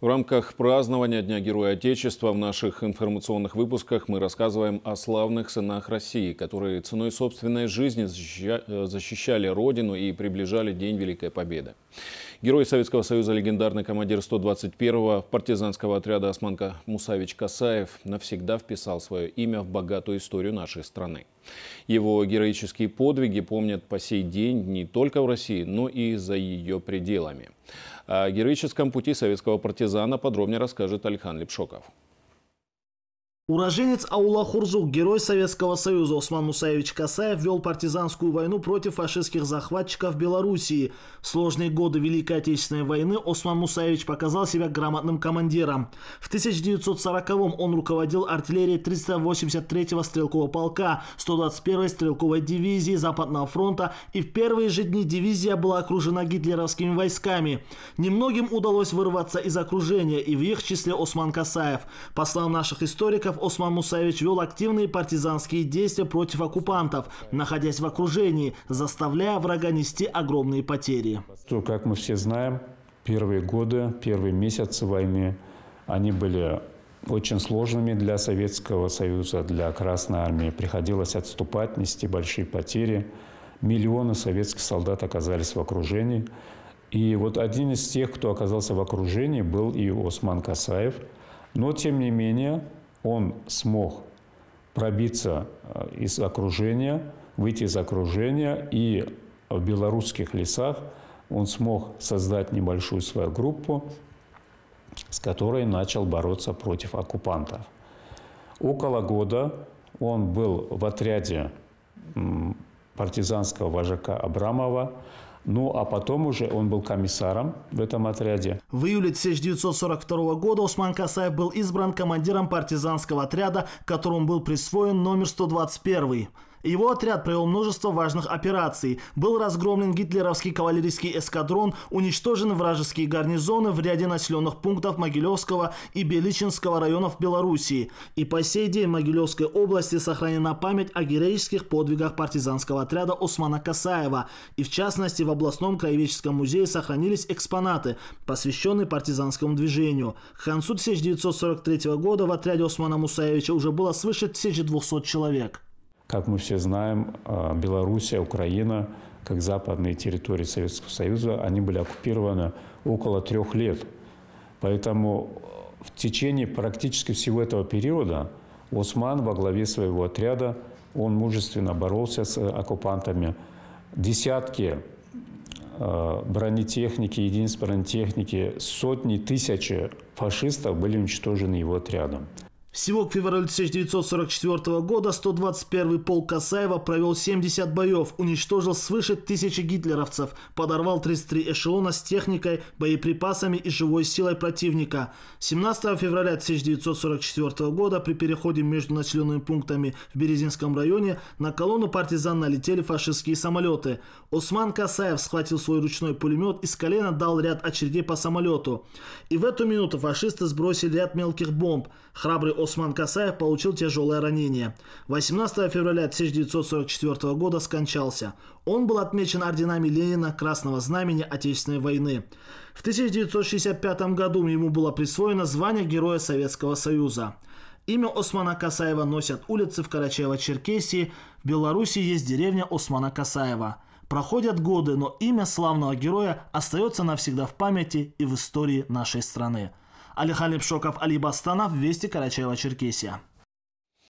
В рамках празднования Дня Героя Отечества в наших информационных выпусках мы рассказываем о славных сынах России, которые ценой собственной жизни э, защищали Родину и приближали День Великой Победы. Герой Советского Союза, легендарный командир 121-го партизанского отряда Османка Мусавич Касаев навсегда вписал свое имя в богатую историю нашей страны. Его героические подвиги помнят по сей день не только в России, но и за ее пределами. О героическом пути советского партизана подробнее расскажет Альхан Лепшоков. Уроженец Аула Хурзук, герой Советского Союза Осман Мусаевич Касаев вел партизанскую войну против фашистских захватчиков Белоруссии. В сложные годы Великой Отечественной войны Осман Мусаевич показал себя грамотным командиром. В 1940-м он руководил артиллерией 383-го стрелкового полка, 121-й стрелковой дивизии Западного фронта и в первые же дни дивизия была окружена гитлеровскими войсками. Немногим удалось вырваться из окружения и в их числе Осман Касаев. По словам наших историков, Осман Мусаевич вел активные партизанские действия против оккупантов, находясь в окружении, заставляя врага нести огромные потери. То, как мы все знаем, первые годы, первые месяцы войны, они были очень сложными для Советского Союза, для Красной Армии. Приходилось отступать, нести большие потери. Миллионы советских солдат оказались в окружении. И вот один из тех, кто оказался в окружении, был и Осман Касаев. Но, тем не менее, он смог пробиться э, из окружения, выйти из окружения, и в белорусских лесах он смог создать небольшую свою группу, с которой начал бороться против оккупантов. Около года он был в отряде партизанского вожака Абрамова, ну, а потом уже он был комиссаром в этом отряде. В июле 1942 года Усман Касаев был избран командиром партизанского отряда, которому был присвоен номер 121. Его отряд провел множество важных операций. Был разгромлен гитлеровский кавалерийский эскадрон, уничтожены вражеские гарнизоны в ряде населенных пунктов Могилевского и Беличинского районов Белоруссии. И по сей день в Могилевской области сохранена память о героических подвигах партизанского отряда Усмана Касаева. И в частности в областном краеведческом музее сохранились экспонаты, посвященные партизанскому движению. К концу 1943 года в отряде Усмана Мусаевича уже было свыше 1200 человек. Как мы все знаем, а, Белоруссия, Украина, как западные территории Советского Союза, они были оккупированы около трех лет. Поэтому э, в течение практически всего этого периода Осман во главе своего отряда, он мужественно боролся с э, оккупантами. Десятки э, бронетехники, единиц бронетехники, сотни, тысячи фашистов были уничтожены его отрядом. Всего к февралю 1944 года 121 полк Касаева провел 70 боев, уничтожил свыше тысячи гитлеровцев, подорвал 33 эшелона с техникой, боеприпасами и живой силой противника. 17 февраля 1944 года при переходе между населенными пунктами в Березинском районе на колонну партизан налетели фашистские самолеты. Осман Касаев схватил свой ручной пулемет и с колена дал ряд очередей по самолету. И в эту минуту фашисты сбросили ряд мелких бомб. Храбрый Осман Усман Касаев получил тяжелое ранение. 18 февраля 1944 года скончался. Он был отмечен орденами Ленина Красного Знамени Отечественной войны. В 1965 году ему было присвоено звание Героя Советского Союза. Имя Османа Касаева носят улицы в Карачаево-Черкесии. В Беларуси есть деревня Османа Касаева. Проходят годы, но имя славного героя остается навсегда в памяти и в истории нашей страны. Алихан Лепшоков, Али Бастанов, Вести, Карачаева, Черкесия.